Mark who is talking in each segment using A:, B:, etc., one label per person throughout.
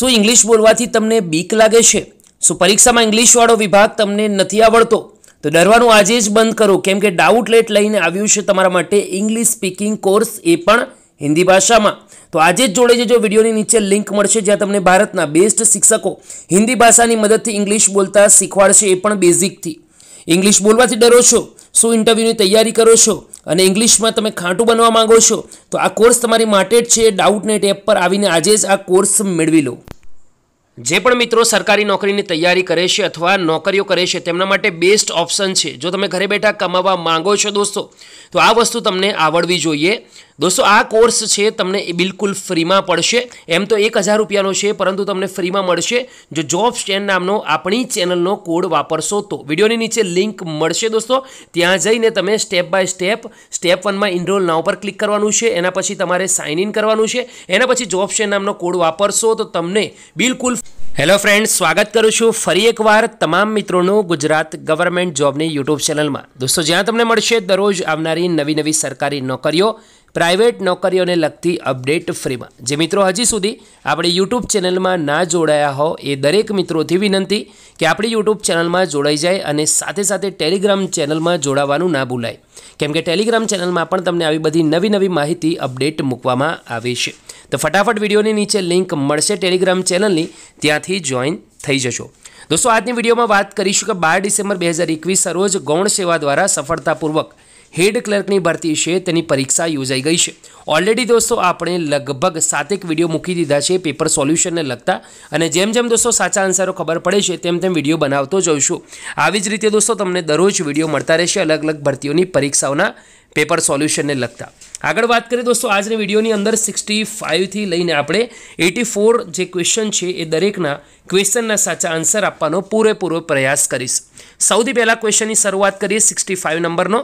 A: શું ઇંગ્લિશ બોલવાથી તમને બીક લાગે છે શું પરીક્ષામાં ઇંગ્લિશવાળો વિભાગ તમને નથી આવડતો તો ડરવાનું આજે જ બંધ કરો કેમ કે ડાઉટ લેટ લઈને આવ્યું છે તમારા માટે ઇંગ્લિશ સ્પીકિંગ કોર્સ એ પણ હિન્દી ભાષામાં તો આજે જ જોડે જો વિડીયોની નીચે લિંક મળશે જ્યાં તમને ભારતના બેસ્ટ શિક્ષકો હિન્દી ભાષાની મદદથી ઇંગ્લિશ બોલતા શીખવાડશે એ પણ બેઝિકથી ઇંગ્લિશ બોલવાથી ડરો છો શું ઇન્ટરવ્યૂની તૈયારી કરો છો અને ઇંગ્લિશમાં તમે ખાંટું બનવા માગો છો તો આ કોર્સ તમારી માટે જ છે ડાઉટ નેટ એપ પર આવીને આજે જ આ કોર્સ મેળવી લો જે પણ મિત્રો સરકારી નોકરીની તૈયારી કરે છે અથવા નોકરીઓ કરે છે તેમના માટે બેસ્ટ ઓપ્શન છે જો તમે ઘરે બેઠા કમાવા માંગો છો દોસ્તો તો આ વસ્તુ તમને આવડવી જોઈએ દોસ્તો આ કોર્સ છે તમને બિલકુલ ફ્રીમાં પડશે એમ તો એક હજાર રૂપિયાનો છે પરંતુ તમને ફ્રીમાં મળશે જો જોબ સ્ટેન્ડ નામનો આપણી ચેનલનો કોડ વાપરશો તો વિડીયોની નીચે લિંક મળશે દોસ્તો ત્યાં જઈને તમે સ્ટેપ બાય સ્ટેપ સ્ટેપ વનમાં ઇનરોલ નાવ પર ક્લિક કરવાનું છે એના પછી તમારે સાઇન ઇન કરવાનું છે એના પછી જોબ સ્ટેન્ડ નામનો કોડ વાપરશો તો તમને બિલકુલ હેલો ફ્રેન્ડ્સ સ્વાગત કરું છું ફરી એકવાર તમામ મિત્રોનું ગુજરાત ગવર્મેન્ટ જોબની યુટ્યુબ ચેનલમાં દોસ્તો જ્યાં તમને મળશે દરરોજ આવનારી નવી નવી સરકારી નોકરીઓ પ્રાઇવેટ નોકરીઓને લગતી અપડેટ ફ્રીમાં જે મિત્રો હજી સુધી આપણી યુટ્યુબ ચેનલમાં ના જોડાયા હો એ દરેક મિત્રોથી વિનંતી કે આપણી યુટ્યુબ ચેનલમાં જોડાઈ જાય અને સાથે સાથે ટેલિગ્રામ ચેનલમાં જોડાવાનું ના ભૂલાય કેમ કે ટેલિગ્રામ ચેનલમાં પણ તમને આવી બધી નવી નવી માહિતી અપડેટ મૂકવામાં આવી છે તો ફટાફટ વિડીયોની નીચે લિંક મળશે ટેલિગ્રામ ચેનલની ત્યાંથી જોઈન થઈ જશો દોસ્તો આજની વિડીયોમાં વાત કરીશું કે બાર ડિસેમ્બર બે હજાર એકવીસ સરોજ ગૌણ સેવા દ્વારા સફળતાપૂર્વક હેડ ક્લર્કની ભરતી છે તેની પરીક્ષા યોજાઈ ગઈ છે ઓલરેડી દોસ્તો આપણે લગભગ સાતેક વિડીયો મૂકી દીધા છે પેપર સોલ્યુશનને લગતા અને જેમ જેમ દોસ્તો સાચા આન્સરો ખબર પડે છે તેમ તેમ વિડીયો બનાવતો જઈશું આવી જ રીતે દોસ્તો તમને દરરોજ વિડીયો મળતા રહેશે અલગ અલગ ભરતીઓની પરીક્ષાઓના પેપર સોલ્યુશનને લગતા આગળ વાત કરીએ દોસ્તો આજની વિડીયોની અંદર સિક્સટી ફાઇવથી લઈને આપણે એટી ફોર જે ક્વેશ્ચન છે એ દરેકના ક્વેશ્ચનના સાચા આન્સર આપવાનો પૂરેપૂરો પ્રયાસ કરીશ સૌથી પહેલાં ક્વેશ્ચનની શરૂઆત કરીએ સિક્સટી ફાઇવ નંબરનો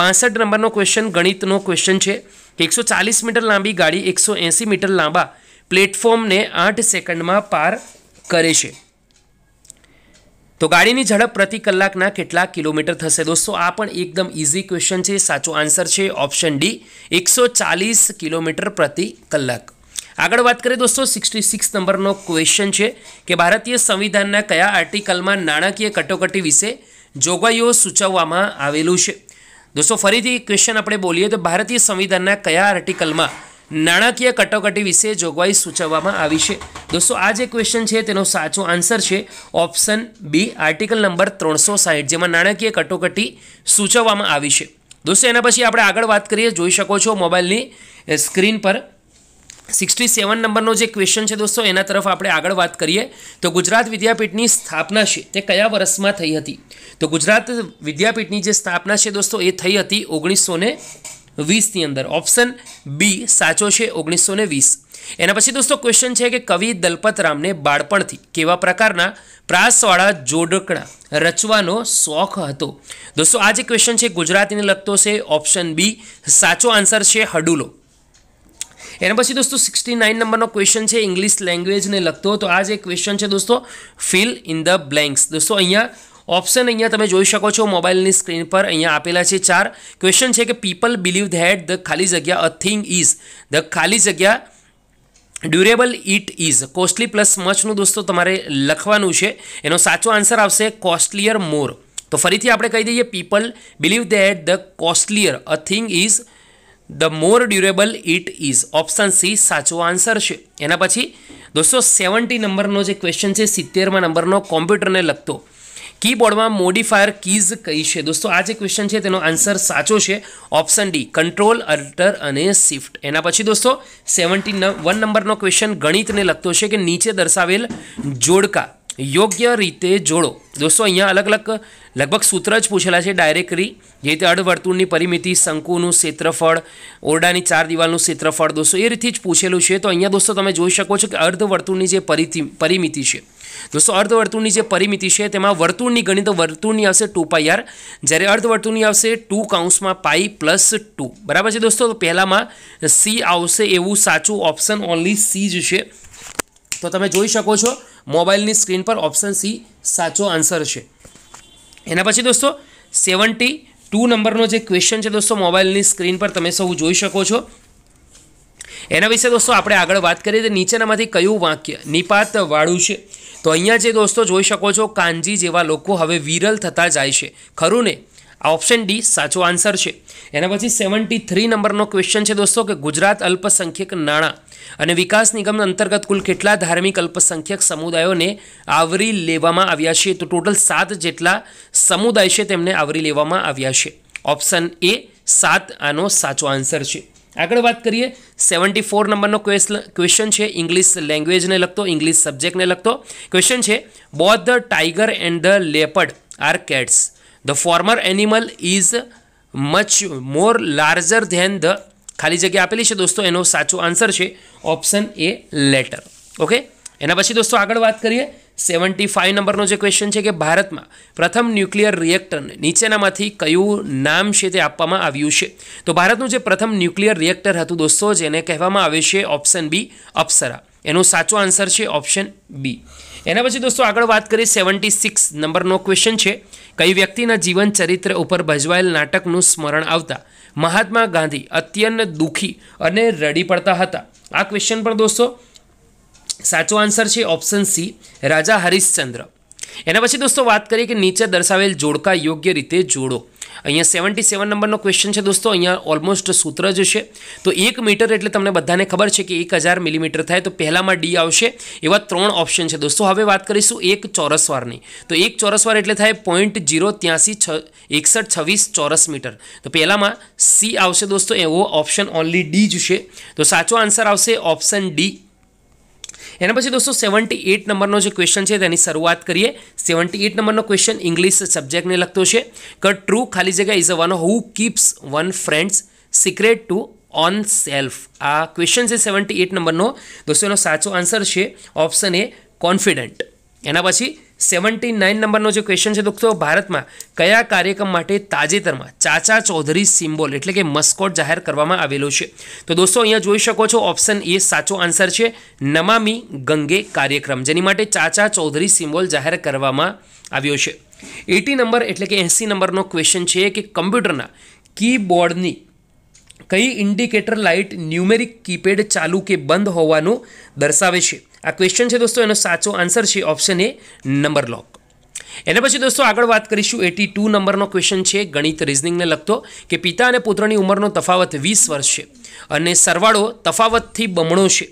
A: પાસઠ નંબરનો ક્વેશ્ચન ગણિતનો ક્વેશ્ચન છે એકસો ચાલીસ મીટર લાંબી ગાડી એકસો એંસી મીટર લાંબા પ્લેટફોર્મને આઠ સેકન્ડમાં પાર કરે છે તો ગાડીની ઝડપ પ્રતિ કલાકના કેટલાક કિલોમીટર થશે દોસ્તો આ પણ એકદમ ઇઝી ક્વેશ્ચન છે સાચો આન્સર છે ઓપ્શન ડી એકસો ચાલીસ કિલોમીટર પ્રતિ કલાક આગળ વાત કરીએ દોસ્તો સિક્સટી સિક્સ નંબરનો ક્વેશ્ચન છે કે ભારતીય સંવિધાનના કયા આર્ટિકલમાં નાણાકીય કટોકટી વિશે જોગવાઈઓ સૂચવવામાં આવેલું છે દોસ્તો ફરીથી ક્વેશ્ચન આપણે બોલીએ તો ભારતીય સંવિધાનના કયા આર્ટિકલમાં નાણાકીય કટોકટી વિશે જોગવાઈ સૂચવવામાં આવી છે દોસ્તો આ જે ક્વેશ્ચન છે તેનો સાચો આન્સર છે ઓપ્શન બી આર્ટિકલ નંબર ત્રણસો સાહીઠ જેમાં નાણાકીય કટોકટી સૂચવવામાં આવી છે દોસ્તો એના પછી આપણે આગળ વાત કરીએ જોઈ શકો છો મોબાઈલની સ્ક્રીન પર સિક્સટી સેવન નંબરનો જે ક્વેશ્ચન છે દોસ્તો એના તરફ આપણે આગળ વાત કરીએ તો ગુજરાત વિદ્યાપીઠની સ્થાપના છે તે કયા વર્ષમાં થઈ હતી તો ગુજરાત વિદ્યાપીઠની જે સ્થાપના છે દોસ્તો એ થઈ હતી ઓગણીસો વીસની અંદર ઓપ્શન બી સાચો છે ઓગણીસો ને વીસ એના પછી દોસ્તો ક્વેશ્ચન છે કે કવિ દલપતરામને બાળપણથી કેવા પ્રકારના પ્રાસવાળા જોડકણા રચવાનો શોખ હતો દોસ્તો આ જે ક્વેશ્ચન છે ગુજરાતીને લગતો છે ઓપ્શન બી સાચો આન્સર છે હડુલો એના પછી દોસ્તો સિક્સટી નાઇન નંબરનો ક્વેશ્ચન છે ઇંગ્લિશ લેંગ્વેજને લગતો તો આ જે ક્વેશ્ચન છે દોસ્તો ફિલ ઇન ધ બ્લેન્ક્સ દોસ્તો અહીંયા ઓપ્શન અહીંયા તમે જોઈ શકો છો મોબાઈલની સ્ક્રીન પર અહીંયા આપેલા છે ચાર ક્વેશ્ચન છે કે પીપલ બિલીવ ધેટ ધ ખાલી જગ્યા અ થિંગ ઇઝ ધ ખાલી જગ્યા durable it is costly plus મચનું દોસ્તો તમારે લખવાનું છે એનો સાચો આન્સર આવશે કોસ્ટલિયર મોર તો ફરીથી આપણે કહી દઈએ people believe that the costlier a thing is the more durable it is option C સાચો આન્સર છે એના પછી દોસ્તો સેવન્ટી નંબરનો જે ક્વેશ્ચન છે સિત્તેરમાં નંબરનો કોમ્પ્યુટરને લગતો કીબોર્ડમાં મોડિફાયર કીઝ કઈ છે દોસ્તો આ જે ક્વેશ્ચન છે તેનો આન્સર સાચો છે ઓપ્શન ડી કંટ્રોલ અલ્ટર અને શિફ્ટ એના પછી દોસ્તો સેવન્ટી વન નંબરનો ક્વેશ્ચન ગણિતને લગતો છે કે નીચે દર્શાવેલ જોડકા યોગ્ય રીતે જોડો દોસ્તો અહીંયા અલગ અલગ લગભગ સૂત્ર જ પૂછેલા છે ડાયરેક્ટરી જે રીતે અડવર્તુળની પરિમિતિ શંકુનું ક્ષેત્રફળ ઓરડાની ચાર દિવાલનું ક્ષેત્રફળ દોસ્તો એ રીતે જ પૂછેલું છે તો અહીંયા દોસ્તો તમે જોઈ શકો છો કે અર્ધવર્તુળની જે પરિતિ પરિમિતિ છે દોસ્તો અર્ધવર્તુળની જે પરિમિતિ છે તેમાં વર્તુળની ગણિત વર્તુળની આવશે ટુ પાઈ આર જ્યારે અર્ધવર્તુળની આવશે ટુ કાઉન્સમાં પાઈ પ્લસ ટુ બરાબર છે દોસ્તો પહેલામાં સી આવશે એવું સાચું ઓપ્શન ઓનલી સી જ છે તો તમે જોઈ શકો છો મોબાઈલની સ્ક્રીન પર ઓપ્શન સી સાચો આન્સર છે એના પછી દોસ્તો સેવન્ટી ટુ નંબરનો જે ક્વેશ્ચન છે દોસ્તો મોબાઈલની સ્ક્રીન પર તમે સૌ જોઈ શકો છો એના વિશે દોસ્તો આપણે આગળ વાત કરીએ તો નીચેનામાંથી કયું વાક્ય નિપાતવાળું છે તો અહીંયા જે દોસ્તો જોઈ શકો છો કાનજી જેવા લોકો હવે વિરલ થતા જાય છે ખરું ને આ ઓપ્શન ડી સાચો આન્સર છે એના પછી સેવન્ટી થ્રી નંબરનો ક્વેશ્ચન છે દોસ્તો કે ગુજરાત અલ્પસંખ્યક નાણાં અને વિકાસ નિગમ અંતર્ગત કુલ કેટલા ધાર્મિક અલ્પસંખ્યક સમુદાયોને આવરી લેવામાં આવ્યા છે તો ટોટલ સાત જેટલા સમુદાય છે તેમને આવરી લેવામાં આવ્યા છે ઓપ્શન એ સાત આનો સાચો આન્સર છે આગળ વાત કરીએ સેવન્ટી ફોર નંબરનો ક્વેશ્ચન છે ઇંગ્લિશ લેંગ્વેજને લગતો ઇંગ્લિશ સબ્જેક્ટને લગતો ક્વેશ્ચન છે both the tiger and the leopard are cats the former animal is much more larger than the ખાલી જગ્યા આપેલી છે દોસ્તો એનો સાચો આન્સર છે ઓપ્શન એ લેટર ઓકે એના પછી દોસ્તો આગળ વાત કરીએ સેવન્ટી ફાઇવ નંબરનો જે ક્વેશ્ચન છે કે ભારતમાં પ્રથમ ન્યુક્લિયર રિએક્ટરને નીચેનામાંથી કયું નામ છે તે આપવામાં આવ્યું છે તો ભારતનું જે પ્રથમ ન્યુક્લિયર રિએક્ટર હતું દોસ્તો જેને કહેવામાં આવે છે ઓપ્શન બી અપ્સરા એનો સાચો આન્સર છે ઓપ્શન બી એના પછી દોસ્તો આગળ વાત કરીએ સેવન્ટી સિક્સ નંબરનો ક્વેશ્ચન છે કઈ વ્યક્તિના જીવન ચરિત્ર ઉપર ભજવાયેલ નાટકનું સ્મરણ આવતા મહાત્મા ગાંધી અત્યંત દુઃખી અને રડી પડતા હતા આ ક્વેશ્ચન પણ દોસ્તો સાચો આન્સર છે ઓપ્શન સી રાજા હરિશ્ચંદ્ર એના પછી દોસ્તો વાત કરીએ કે નીચે દર્શાવેલ જોડકા યોગ્ય રીતે જોડો અહીંયા સેવન્ટી સેવન નંબરનો ક્વેશ્ચન છે દોસ્તો અહીંયા ઓલમોસ્ટ સૂત્ર જ છે તો એક મીટર એટલે તમને બધાને ખબર છે કે એક હજાર મિલીમીટર થાય તો પહેલાંમાં ડી આવશે એવા ત્રણ ઓપ્શન છે દોસ્તો હવે વાત કરીશું એક ચોરસવારની તો એક ચોરસવાર એટલે થાય પોઈન્ટ જીરો ત્યાંસી છ એકસઠ છવ્વીસ ચોરસ મીટર તો પહેલાંમાં સી આવશે દોસ્તો એવો ઓપ્શન ઓનલી ડી જ છે તો સાચો આન્સર આવશે ઓપ્શન ડી એના પછી દોસ્તો સેવન્ટી એટ નંબરનો જે ક્વેશ્ચન છે તેની શરૂઆત કરીએ સેવન્ટી એટ નંબરનો ક્વેશ્ચન ઇંગ્લિશ સબ્જેક્ટને લગતો છે ક ટ્રુ ખાલી જગ્યા is a one who keeps one friends secret to own self આ ક્વેશ્ચન છે સેવન્ટી એટ નંબરનો દોસ્તો એનો સાચો આન્સર છે ઓપ્શન એ કોન્ફિડન્ટ એના પછી સેવન્ટી નાઇન નંબરનો જે ક્વેશ્ચન છે દોસ્તો ભારતમાં કયા કાર્યક્રમ માટે તાજેતરમાં ચાચા ચૌધરી સિમ્બોલ એટલે કે મસ્કોટ જાહેર કરવામાં આવેલો છે તો દોસ્તો અહીંયા જોઈ શકો છો ઓપ્શન એ સાચો આન્સર છે નમામી ગંગે કાર્યક્રમ જેની માટે ચાચા ચૌધરી સિમ્બોલ જાહેર કરવામાં આવ્યો છે એટી નંબર એટલે કે એંસી નંબરનો ક્વેશ્ચન છે કે કમ્પ્યુટરના કીબોર્ડની કઈ ઇન્ડિકેટર લાઇટ ન્યુમેરિક કીપેડ ચાલુ કે બંધ હોવાનું દર્શાવે છે આ ક્વેશ્ચન છે દોસ્તો એનો સાચો આન્સર છે ઓપ્શન એ નંબર લોક એના પછી દોસ્તો આગળ વાત કરીશું એટી ટુ નંબરનો ક્વેશ્ચન છે ગણિત રિઝનિંગને લગતો કે પિતા અને પુત્રની ઉંમરનો તફાવત વીસ વર્ષ છે અને સરવાળો તફાવતથી બમણો છે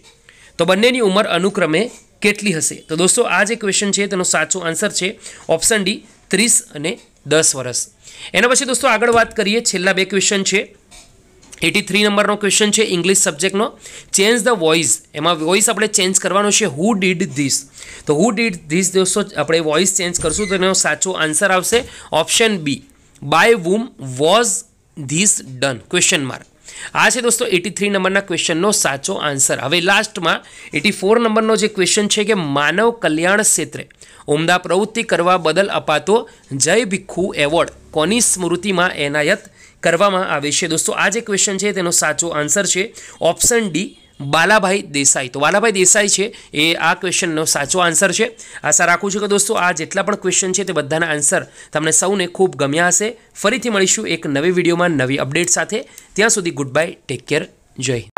A: તો બંનેની ઉંમર અનુક્રમે કેટલી હશે તો દોસ્તો આ જે ક્વેશ્ચન છે તેનો સાચો આન્સર છે ઓપ્શન ડી ત્રીસ અને દસ વર્ષ એના પછી દોસ્તો આગળ વાત કરીએ છેલ્લા બે ક્વેશ્ચન છે એટી થ્રી નંબરનો ક્વેશ્ચન છે ઇંગ્લિશ સબ્જેક્ટનો ચેન્જ ધ વોઇસ એમાં વોઇસ આપણે ચેન્જ કરવાનો છે હુ ડીડ ધીસ તો હુ ડીડ ધીસ દોસ્તો આપણે વોઇસ ચેન્જ કરશું તો એનો સાચો આન્સર આવશે option B by whom was this done question mark આ છે દોસ્તો એટી થ્રી નંબરના ક્વેશ્ચનનો સાચો આન્સર હવે લાસ્ટમાં એટી ફોર નંબરનો જે ક્વેશ્ચન છે કે માનવ કલ્યાણ ક્ષેત્રે ઉમદા પ્રવૃત્તિ કરવા બદલ અપાતો જય ભિખુ એવોર્ડ કોની સ્મૃતિમાં એનાયત કરવામાં આવે છે દોસ્તો આ જે ક્વેશ્ચન છે તેનો સાચો આન્સર છે ઓપ્શન ડી બાલાભાઈ દેસાઈ તો બાલાભાઈ દેસાઈ છે એ આ ક્વેશ્ચનનો સાચો આન્સર છે આશા રાખું છું કે દોસ્તો આ જેટલા પણ ક્વેશ્ચન છે તે બધાના આન્સર તમને સૌને ખૂબ ગમ્યા હશે ફરીથી મળીશું એક નવી વિડીયોમાં નવી અપડેટ સાથે ત્યાં સુધી ગુડ બાય ટેક કેર જય